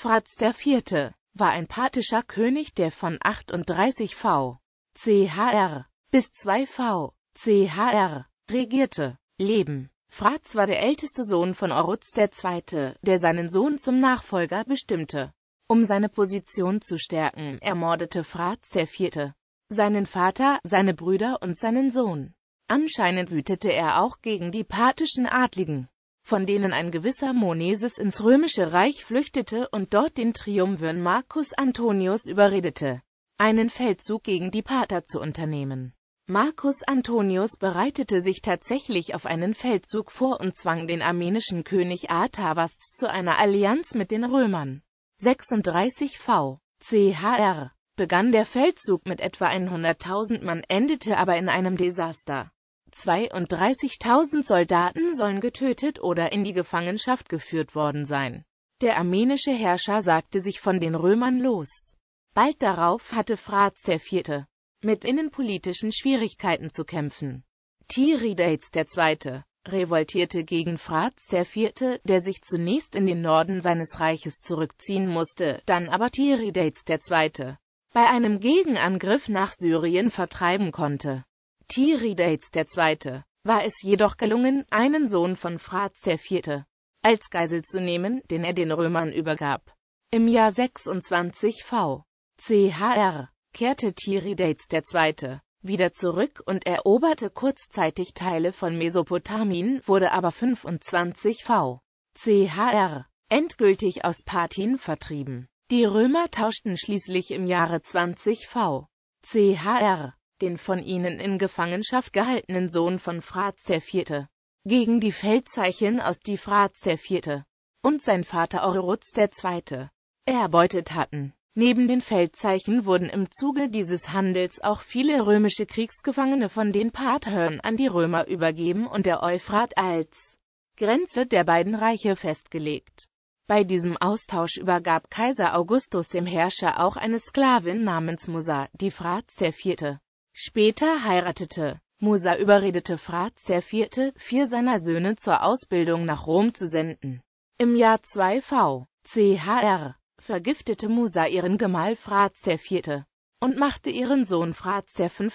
Fratz IV. war ein parthischer König, der von 38 v. chr. bis 2 v. chr. regierte. Leben Fratz war der älteste Sohn von Orutz II., der seinen Sohn zum Nachfolger bestimmte. Um seine Position zu stärken, ermordete Fratz IV. seinen Vater, seine Brüder und seinen Sohn. Anscheinend wütete er auch gegen die parthischen Adligen von denen ein gewisser Moneses ins Römische Reich flüchtete und dort den Triumvirn Marcus Antonius überredete, einen Feldzug gegen die Pater zu unternehmen. Marcus Antonius bereitete sich tatsächlich auf einen Feldzug vor und zwang den armenischen König Artavast zu einer Allianz mit den Römern. 36 v. chr. begann der Feldzug mit etwa 100.000 Mann, endete aber in einem Desaster. 32.000 Soldaten sollen getötet oder in die Gefangenschaft geführt worden sein. Der armenische Herrscher sagte sich von den Römern los. Bald darauf hatte Fraz IV. mit innenpolitischen Schwierigkeiten zu kämpfen. Tiridates II. revoltierte gegen Fraz IV., der sich zunächst in den Norden seines Reiches zurückziehen musste, dann aber Tiridates II. bei einem Gegenangriff nach Syrien vertreiben konnte. Tiridates II. war es jedoch gelungen, einen Sohn von Phrats IV. als Geisel zu nehmen, den er den Römern übergab. Im Jahr 26 v. Chr. kehrte Tiridates II. wieder zurück und eroberte kurzzeitig Teile von Mesopotamien, wurde aber 25 v. Chr. endgültig aus Parthien vertrieben. Die Römer tauschten schließlich im Jahre 20 v. Chr den von ihnen in Gefangenschaft gehaltenen Sohn von Fratz IV. gegen die Feldzeichen aus die Fratz IV. und sein Vater Oruruz II. erbeutet hatten. Neben den Feldzeichen wurden im Zuge dieses Handels auch viele römische Kriegsgefangene von den Parthern an die Römer übergeben und der Euphrat als Grenze der beiden Reiche festgelegt. Bei diesem Austausch übergab Kaiser Augustus dem Herrscher auch eine Sklavin namens Musa, die Fratz IV. Später heiratete Musa überredete Fraz IV., vier seiner Söhne zur Ausbildung nach Rom zu senden. Im Jahr 2 V. Chr. vergiftete Musa ihren Gemahl Fraz IV. und machte ihren Sohn Fraz V.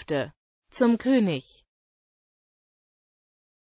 zum König.